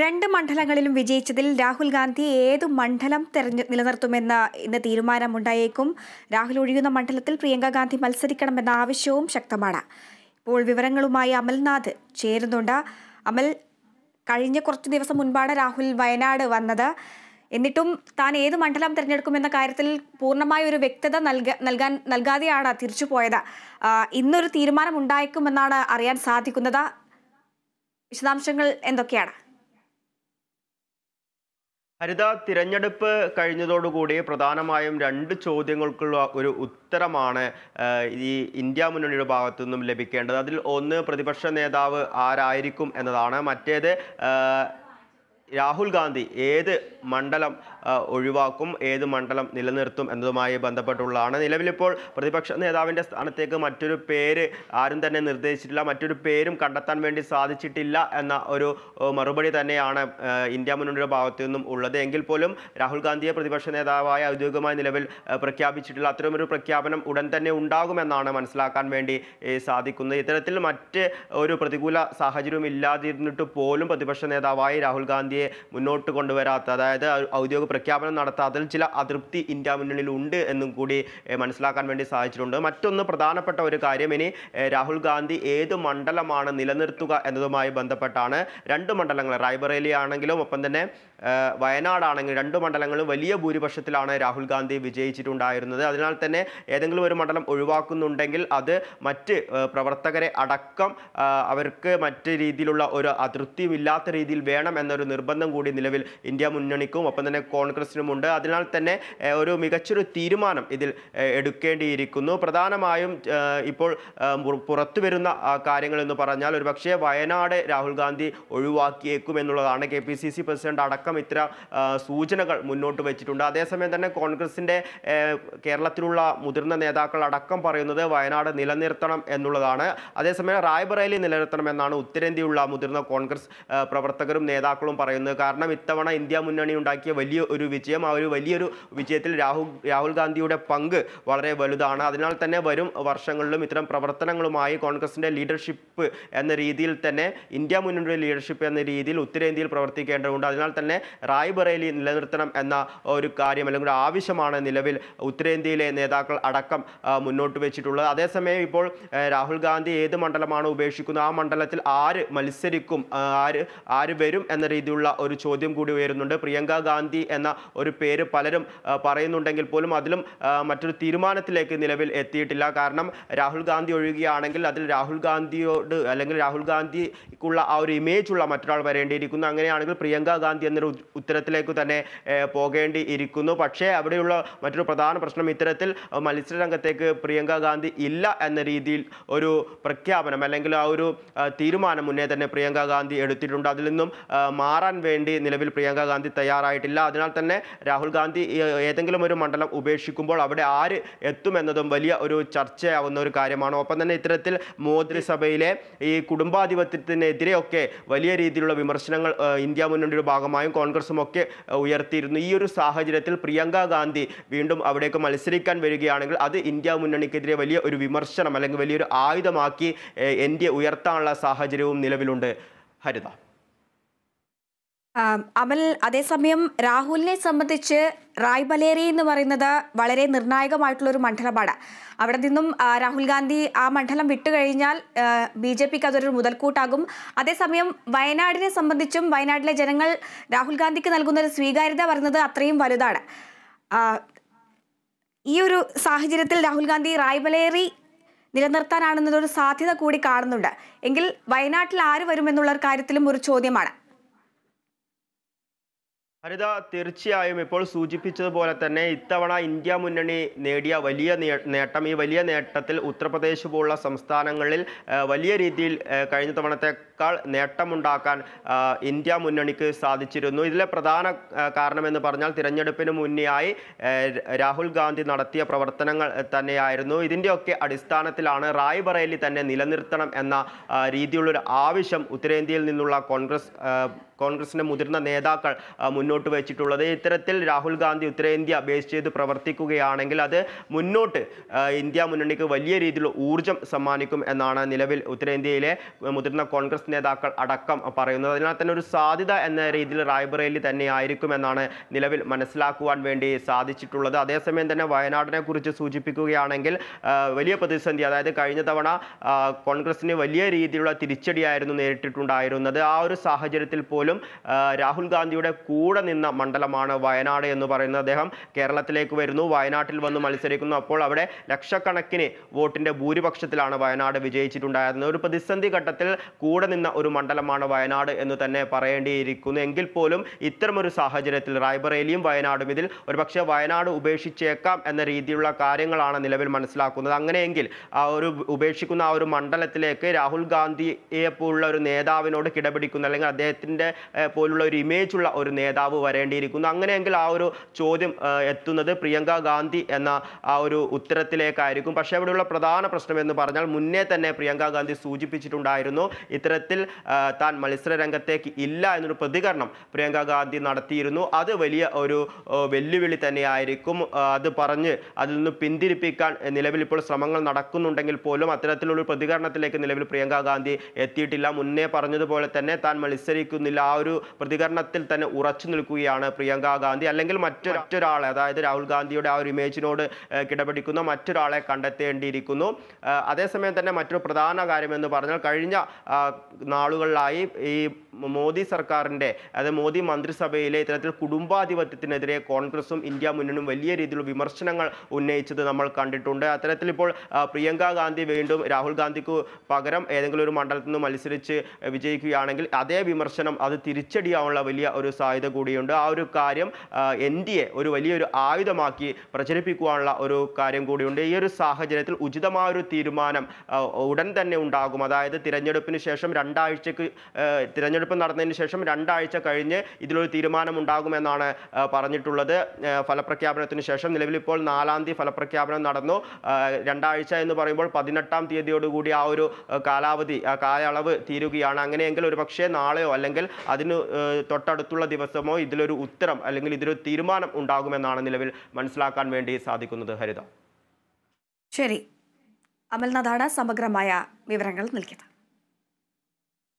രണ്ട് മണ്ഡലങ്ങളിലും വിജയിച്ചതിൽ രാഹുൽ ഗാന്ധി ഏതു മണ്ഡലം തെരഞ്ഞു നിലനിർത്തുമെന്ന് ഇന്ന് തീരുമാനമുണ്ടായേക്കും രാഹുൽ ഒഴിയുന്ന മണ്ഡലത്തിൽ പ്രിയങ്ക ഗാന്ധി മത്സരിക്കണമെന്ന ആവശ്യവും ശക്തമാണ് ഇപ്പോൾ വിവരങ്ങളുമായി അമൽനാഥ് ചേരുന്നുണ്ട് അമൽ കഴിഞ്ഞ കുറച്ച് ദിവസം മുൻപാണ് രാഹുൽ വയനാട് വന്നത് എന്നിട്ടും താൻ ഏത് മണ്ഡലം തിരഞ്ഞെടുക്കുമെന്ന കാര്യത്തിൽ പൂർണ്ണമായ ഒരു വ്യക്തത നൽകാൻ നൽകാതെയാണ് തിരിച്ചു പോയത് ഇന്നൊരു തീരുമാനം ഉണ്ടായേക്കുമെന്നാണ് അറിയാൻ സാധിക്കുന്നത് വിശദാംശങ്ങൾ എന്തൊക്കെയാണ് ഹരിത തിരഞ്ഞെടുപ്പ് കഴിഞ്ഞതോടുകൂടി പ്രധാനമായും രണ്ട് ചോദ്യങ്ങൾക്കുള്ള ഒരു ഉത്തരമാണ് ഈ ഇന്ത്യ മുന്നണിയുടെ ഭാഗത്തു നിന്നും ലഭിക്കേണ്ടത് അതിൽ ഒന്ന് പ്രതിപക്ഷ നേതാവ് ആരായിരിക്കും എന്നതാണ് മറ്റേത് രാഹുൽ ഗാന്ധി ഏത് മണ്ഡലം ഒഴിവാക്കും ഏത് മണ്ഡലം നിലനിർത്തും എന്നതുമായി ബന്ധപ്പെട്ടുള്ളതാണ് നിലവിലിപ്പോൾ പ്രതിപക്ഷ നേതാവിൻ്റെ സ്ഥാനത്തേക്ക് മറ്റൊരു പേര് ആരും തന്നെ നിർദ്ദേശിച്ചിട്ടില്ല മറ്റൊരു പേരും കണ്ടെത്താൻ വേണ്ടി സാധിച്ചിട്ടില്ല എന്ന ഒരു മറുപടി തന്നെയാണ് ഇന്ത്യ മുന്നണിയുടെ ഭാഗത്തു നിന്നും ഉള്ളത് എങ്കിൽ പോലും രാഹുൽ ഗാന്ധിയെ പ്രതിപക്ഷ നേതാവായ ഔദ്യോഗികമായി നിലവിൽ പ്രഖ്യാപിച്ചിട്ടില്ല അത്തരമൊരു പ്രഖ്യാപനം ഉടൻ തന്നെ ഉണ്ടാകുമെന്നാണ് മനസ്സിലാക്കാൻ വേണ്ടി സാധിക്കുന്നത് ഇത്തരത്തിൽ മറ്റ് ഒരു പ്രതികൂല സാഹചര്യവും ഇല്ലാതിരുന്നിട്ട് പോലും പ്രതിപക്ഷ നേതാവായി രാഹുൽ ഗാന്ധിയെ പാർട്ടിയെ മുന്നോട്ട് കൊണ്ടുവരാത്ത അതായത് ഔദ്യോഗിക പ്രഖ്യാപനം നടത്താത്തതിൽ ചില അതൃപ്തി ഇന്ത്യ മുന്നണിയിൽ ഉണ്ട് എന്നും കൂടി മനസ്സിലാക്കാൻ വേണ്ടി സാധിച്ചിട്ടുണ്ട് മറ്റൊന്ന് പ്രധാനപ്പെട്ട ഒരു കാര്യം ഇനി രാഹുൽ ഗാന്ധി ഏത് മണ്ഡലമാണ് നിലനിർത്തുക എന്നതുമായി ബന്ധപ്പെട്ടാണ് രണ്ട് മണ്ഡലങ്ങൾ റായ്ബറേലി ആണെങ്കിലും ഒപ്പം തന്നെ വയനാടാണെങ്കിലും രണ്ട് മണ്ഡലങ്ങളും വലിയ ഭൂരിപക്ഷത്തിലാണ് രാഹുൽ ഗാന്ധി വിജയിച്ചിട്ടുണ്ടായിരുന്നത് അതിനാൽ തന്നെ ഏതെങ്കിലും ഒരു മണ്ഡലം ഒഴിവാക്കുന്നുണ്ടെങ്കിൽ അത് മറ്റ് പ്രവർത്തകരെ അടക്കം അവർക്ക് മറ്റ് രീതിയിലുള്ള ഒരു അതൃപ്തിയുമില്ലാത്ത രീതിയിൽ വേണം എന്നൊരു നിർബന്ധം നിർബന്ധം കൂടി നിലവിൽ ഇന്ത്യ മുന്നണിക്കും ഒപ്പം തന്നെ കോൺഗ്രസിനുമുണ്ട് അതിനാൽ തന്നെ ഒരു മികച്ചൊരു തീരുമാനം ഇതിൽ എടുക്കേണ്ടിയിരിക്കുന്നു പ്രധാനമായും ഇപ്പോൾ പുറത്തു വരുന്ന കാര്യങ്ങൾ എന്ന് പറഞ്ഞാൽ പക്ഷേ വയനാട് രാഹുൽ ഗാന്ധി ഒഴിവാക്കിയേക്കും എന്നുള്ളതാണ് K P C C president അടക്കം ഇത്ര സൂചനകൾ മുന്നോട്ട് വെച്ചിട്ടുണ്ട് അതേസമയം തന്നെ കോൺഗ്രസിൻ്റെ കേരളത്തിലുള്ള മുതിർന്ന നേതാക്കൾ അടക്കം പറയുന്നത് വയനാട് നിലനിർത്തണം എന്നുള്ളതാണ് അതേസമയം റായ്ബറേലി നിലനിർത്തണം എന്നാണ് ഉത്തരേന്ത്യയുള്ള മുതിർന്ന കോൺഗ്രസ് പ്രവർത്തകരും നേതാക്കളും പറയുന്നത് പറയുന്നത് കാരണം ഇത്തവണ ഇന്ത്യ മുന്നണി ഉണ്ടാക്കിയ വലിയ ഒരു വിജയം ആ ഒരു വലിയൊരു വിജയത്തിൽ രാഹുൽ രാഹുൽ ഗാന്ധിയുടെ പങ്ക് വളരെ വലുതാണ് അതിനാൽ തന്നെ വരും വർഷങ്ങളിലും ഇത്തരം പ്രവർത്തനങ്ങളുമായി കോൺഗ്രസിൻ്റെ ലീഡർഷിപ്പ് എന്ന രീതിയിൽ തന്നെ ഇന്ത്യ മുന്നണിയുടെ ലീഡർഷിപ്പ് എന്ന രീതിയിൽ ഉത്തരേന്ത്യയിൽ പ്രവർത്തിക്കേണ്ടതുണ്ട് അതിനാൽ തന്നെ റായ്ബറേലി നിലനിർത്തണം എന്ന ഒരു കാര്യം അല്ലെങ്കിൽ ആവശ്യമാണ് നിലവിൽ ഉത്തരേന്ത്യയിലെ നേതാക്കൾ അടക്കം മുന്നോട്ട് വെച്ചിട്ടുള്ളത് അതേസമയം ഇപ്പോൾ രാഹുൽ ഗാന്ധി ഏത് മണ്ഡലമാണ് ഉപേക്ഷിക്കുന്നത് ആ മണ്ഡലത്തിൽ ആര് മത്സരിക്കും ആര് ആര് വരും എന്ന രീതിയിൽ രീതിയിലുള്ള ഒരു ചോദ്യം കൂടി ഉയരുന്നുണ്ട് പ്രിയങ്ക ഗാന്ധി എന്ന ഒരു പേര് പലരും പറയുന്നുണ്ടെങ്കിൽ പോലും അതിലും മറ്റൊരു തീരുമാനത്തിലേക്ക് നിലവിൽ എത്തിയിട്ടില്ല കാരണം രാഹുൽ ഗാന്ധി ഒഴുകുകയാണെങ്കിൽ അതിൽ രാഹുൽ ഗാന്ധിയോട് അല്ലെങ്കിൽ രാഹുൽ ഗാന്ധിക്കുള്ള ആ ഒരു ഇമേജ് ഉള്ള മറ്റൊരാൾ വരേണ്ടിയിരിക്കുന്നു അങ്ങനെയാണെങ്കിൽ പ്രിയങ്ക ഗാന്ധി എന്നൊരു ഉത്തരത്തിലേക്ക് തന്നെ പോകേണ്ടിയിരിക്കുന്നു ഇരിക്കുന്നു പക്ഷേ അവിടെയുള്ള മറ്റൊരു പ്രധാന പ്രശ്നം ഇത്തരത്തിൽ മത്സരരംഗത്തേക്ക് പ്രിയങ്ക ഗാന്ധി ഇല്ല എന്ന രീതിയിൽ ഒരു പ്രഖ്യാപനം അല്ലെങ്കിൽ ആ ഒരു തീരുമാനം മുന്നേ തന്നെ പ്രിയങ്ക ഗാന്ധി എടുത്തിട്ടുണ്ട് അതിൽ നിന്നും മാറാൻ മാറാൻ വേണ്ടി നിലവിൽ പ്രിയങ്ക ഗാന്ധി തയ്യാറായിട്ടില്ല അതിനാൽ തന്നെ രാഹുൽ ഗാന്ധി ഏതെങ്കിലും ഒരു മണ്ഡലം ഉപേക്ഷിക്കുമ്പോൾ അവിടെ ആര് എത്തുമെന്നതും വലിയ ഒരു ചർച്ചയാവുന്ന ഒരു കാര്യമാണ് ഒപ്പം തന്നെ ഇത്തരത്തിൽ മോദ്രിസഭയിലെ ഈ കുടുംബാധിപത്യത്തിനെതിരെയൊക്കെ വലിയ രീതിയിലുള്ള വിമർശനങ്ങൾ ഇന്ത്യ മുന്നണിയുടെ ഭാഗമായും കോൺഗ്രസും ഒക്കെ ഉയർത്തിയിരുന്നു ഈ ഒരു സാഹചര്യത്തിൽ പ്രിയങ്ക ഗാന്ധി വീണ്ടും അവിടേക്ക് മത്സരിക്കാൻ വരികയാണെങ്കിൽ അത് ഇന്ത്യ മുന്നണിക്കെതിരെ വലിയ ഒരു വിമർശനം അല്ലെങ്കിൽ വലിയൊരു ആയുധമാക്കി എൻ ഡി ഉയർത്താനുള്ള സാഹചര്യവും നിലവിലുണ്ട് ഹരിത അമൽ അതേസമയം രാഹുലിനെ സംബന്ധിച്ച് റായ്ബലേരി എന്ന് പറയുന്നത് വളരെ നിർണായകമായിട്ടുള്ളൊരു മണ്ഡലമാണ് അവിടെ നിന്നും രാഹുൽ ഗാന്ധി ആ മണ്ഡലം വിട്ടുകഴിഞ്ഞാൽ ബി ജെ പിക്ക് അതൊരു മുതൽക്കൂട്ടാകും അതേസമയം വയനാടിനെ സംബന്ധിച്ചും വയനാട്ടിലെ ജനങ്ങൾ രാഹുൽ ഗാന്ധിക്ക് നൽകുന്ന ഒരു സ്വീകാര്യത പറയുന്നത് അത്രയും വലുതാണ് ഈ ഒരു സാഹചര്യത്തിൽ രാഹുൽ ഗാന്ധി റായ്ബലേറി നിലനിർത്താനാണെന്നതൊരു സാധ്യത കൂടി കാണുന്നുണ്ട് എങ്കിൽ വയനാട്ടിൽ ആര് വരുമെന്നുള്ള കാര്യത്തിലും ഒരു ചോദ്യമാണ് ഹരിത തീർച്ചയായും ഇപ്പോൾ സൂചിപ്പിച്ചതുപോലെ തന്നെ ഇത്തവണ ഇന്ത്യ മുന്നണി നേടിയ വലിയ നേട്ടം ഈ വലിയ നേട്ടത്തിൽ ഉത്തർപ്രദേശ് പോലുള്ള സംസ്ഥാനങ്ങളിൽ വലിയ രീതിയിൽ കഴിഞ്ഞ തവണത്തെക്കാൾ നേട്ടമുണ്ടാക്കാൻ ഇന്ത്യ മുന്നണിക്ക് സാധിച്ചിരുന്നു ഇതിലെ പ്രധാന കാരണമെന്ന് പറഞ്ഞാൽ തിരഞ്ഞെടുപ്പിന് മുന്നേയായി രാഹുൽ ഗാന്ധി നടത്തിയ പ്രവർത്തനങ്ങൾ തന്നെയായിരുന്നു ഇതിൻ്റെയൊക്കെ അടിസ്ഥാനത്തിലാണ് റായ്ബറേലി തന്നെ നിലനിർത്തണം എന്ന രീതിയിലുള്ളൊരു ആവശ്യം ഉത്തരേന്ത്യയിൽ നിന്നുള്ള കോൺഗ്രസ് കോൺഗ്രസിൻ്റെ മുതിർന്ന നേതാക്കൾ മുന്നോട്ട് വെച്ചിട്ടുള്ളത് ഇത്തരത്തിൽ രാഹുൽ ഗാന്ധി ഉത്തരേന്ത്യ ബേസ് ചെയ്ത് പ്രവർത്തിക്കുകയാണെങ്കിൽ അത് മുന്നോട്ട് ഇന്ത്യ മുന്നണിക്ക് വലിയ രീതിയിൽ ഊർജം സമ്മാനിക്കും എന്നാണ് നിലവിൽ ഉത്തരേന്ത്യയിലെ മുതിർന്ന കോൺഗ്രസ് നേതാക്കൾ അടക്കം പറയുന്നത് അതിനാൽ തന്നെ ഒരു സാധ്യത എന്ന രീതിയിൽ റായ്ബറേലി തന്നെയായിരിക്കും എന്നാണ് നിലവിൽ മനസ്സിലാക്കുവാൻ വേണ്ടി സാധിച്ചിട്ടുള്ളത് അതേസമയം തന്നെ വയനാടിനെ കുറിച്ച് സൂചിപ്പിക്കുകയാണെങ്കിൽ വലിയ പ്രതിസന്ധി അതായത് കഴിഞ്ഞ തവണ കോൺഗ്രസിന് വലിയ രീതിയിലുള്ള തിരിച്ചടിയായിരുന്നു നേരിട്ടിട്ടുണ്ടായിരുന്നത് ആ ഒരു സാഹചര്യത്തിൽ പോലും പോലും രാഹുൽ ഗാന്ധിയുടെ കൂടെ നിന്ന മണ്ഡലമാണ് വയനാട് എന്ന് പറയുന്ന അദ്ദേഹം കേരളത്തിലേക്ക് വരുന്നു വയനാട്ടിൽ വന്ന് മത്സരിക്കുന്നു അപ്പോൾ അവിടെ ലക്ഷക്കണക്കിന് വോട്ടിൻ്റെ ഭൂരിപക്ഷത്തിലാണ് വയനാട് വിജയിച്ചിട്ടുണ്ടായിരുന്നത് ഒരു പ്രതിസന്ധി ഘട്ടത്തിൽ കൂടെ നിന്ന ഒരു മണ്ഡലമാണ് വയനാട് എന്ന് തന്നെ പറയേണ്ടിയിരിക്കുന്നു എങ്കിൽ പോലും ഇത്തരമൊരു സാഹചര്യത്തിൽ റായ്ബറേലിയും വയനാടും ഇതിൽ ഒരുപക്ഷെ വയനാട് ഉപേക്ഷിച്ചേക്കാം എന്ന രീതിയിലുള്ള കാര്യങ്ങളാണ് നിലവിൽ മനസ്സിലാക്കുന്നത് അങ്ങനെയെങ്കിൽ ആ ഒരു ഉപേക്ഷിക്കുന്ന ആ ഒരു മണ്ഡലത്തിലേക്ക് രാഹുൽ ഗാന്ധിയെ പോലുള്ള ഒരു നേതാവിനോട് കിടപിടിക്കുന്ന അല്ലെങ്കിൽ അദ്ദേഹത്തിൻ്റെ പോലുള്ള ഒരു ഇമേജുള്ള ഒരു നേതാവ് വരേണ്ടിയിരിക്കുന്നു അങ്ങനെയെങ്കിൽ ആ ഒരു ചോദ്യം എത്തുന്നത് പ്രിയങ്ക ഗാന്ധി എന്ന ആ ഒരു ഉത്തരത്തിലേക്കായിരിക്കും പക്ഷേ അവിടെയുള്ള പ്രധാന പ്രശ്നം എന്ന് പറഞ്ഞാൽ മുന്നേ തന്നെ പ്രിയങ്ക ഗാന്ധി സൂചിപ്പിച്ചിട്ടുണ്ടായിരുന്നു ഇത്തരത്തിൽ താൻ മത്സര രംഗത്തേക്ക് ഇല്ല എന്നൊരു പ്രതികരണം പ്രിയങ്ക ഗാന്ധി നടത്തിയിരുന്നു അത് വലിയ ഒരു വെല്ലുവിളി തന്നെയായിരിക്കും അത് പറഞ്ഞ് അതിൽ നിന്ന് പിന്തിരിപ്പിക്കാൻ നിലവിൽ ഇപ്പോൾ ശ്രമങ്ങൾ നടക്കുന്നുണ്ടെങ്കിൽ പോലും അത്തരത്തിലുള്ള പ്രതികരണത്തിലേക്ക് നിലവിൽ പ്രിയങ്ക ഗാന്ധി എത്തിയിട്ടില്ല മുന്നേ പറഞ്ഞതുപോലെ തന്നെ താൻ മത്സരിക്കുന്നില്ല ആ ഒരു പ്രതികരണത്തിൽ തന്നെ ഉറച്ചു നിൽക്കുകയാണ് പ്രിയങ്ക ഗാന്ധി അല്ലെങ്കിൽ മറ്റൊരൊറ്റൊരാളെ അതായത് രാഹുൽ ഗാന്ധിയുടെ ആ ഒരു ഇമേജിനോട് കിടപിടിക്കുന്ന മറ്റൊരാളെ കണ്ടെത്തേണ്ടിയിരിക്കുന്നു അതേസമയം തന്നെ മറ്റൊരു പ്രധാന കാര്യമെന്ന് പറഞ്ഞാൽ കഴിഞ്ഞ നാളുകളിലായി ഈ മോദി സർക്കാരിൻ്റെ അതായത് മോദി മന്ത്രിസഭയിലെ ഇത്തരത്തിൽ കുടുംബാധിപത്യത്തിനെതിരെ കോൺഗ്രസും ഇന്ത്യ മുന്നണിയും വലിയ രീതിയിലുള്ള വിമർശനങ്ങൾ ഉന്നയിച്ചത് നമ്മൾ കണ്ടിട്ടുണ്ട് അത്തരത്തിൽ ഇപ്പോൾ പ്രിയങ്ക ഗാന്ധി വീണ്ടും രാഹുൽ ഗാന്ധിക്ക് പകരം ഏതെങ്കിലും ഒരു മണ്ഡലത്തിൽ നിന്ന് മത്സരിച്ച് വിജയിക്കുകയാണെങ്കിൽ അതേ വിമർശനം അത് തിരിച്ചടിയാവാനുള്ള വലിയ ഒരു സാധ്യത കൂടിയുണ്ട് ആ ഒരു കാര്യം എൻ ഡി എ ഒരു വലിയൊരു ആയുധമാക്കി പ്രചരിപ്പിക്കുവാനുള്ള ഒരു കാര്യം കൂടിയുണ്ട് ഈ ഒരു സാഹചര്യത്തിൽ ഉചിതമായ ഒരു തീരുമാനം ഉടൻ തന്നെ ഉണ്ടാകും അതായത് തിരഞ്ഞെടുപ്പിന് ശേഷം രണ്ടാഴ്ചക്ക് തിരഞ്ഞെടുപ്പ് നടന്നതിന് ശേഷം രണ്ടാഴ്ച കഴിഞ്ഞ് ഇതിലൊരു തീരുമാനം ഉണ്ടാകുമെന്നാണ് പറഞ്ഞിട്ടുള്ളത് ഫലപ്രഖ്യാപനത്തിന് ശേഷം നിലവിലിപ്പോൾ നാലാം തീയതി ഫലപ്രഖ്യാപനം നടന്നു രണ്ടാഴ്ച എന്ന് പറയുമ്പോൾ പതിനെട്ടാം തീയതിയോടുകൂടി ആ ഒരു കാലാവധി കാലയളവ് തീരുകയാണ് അങ്ങനെയെങ്കിൽ ഒരുപക്ഷെ നാളെയോ അല്ലെങ്കിൽ അതിന് തൊട്ടടുത്തുള്ള ദിവസമോ ഇതിലൊരു ഉത്തരം അല്ലെങ്കിൽ ഇതിലൊരു തീരുമാനം ഉണ്ടാകുമെന്നാണ് നിലവിൽ മനസ്സിലാക്കാൻ വേണ്ടി സാധിക്കുന്നത് ഹരിത ശരി അമൽനാഥാണ് സമഗ്രമായ വിവരങ്ങൾ നൽകിയത്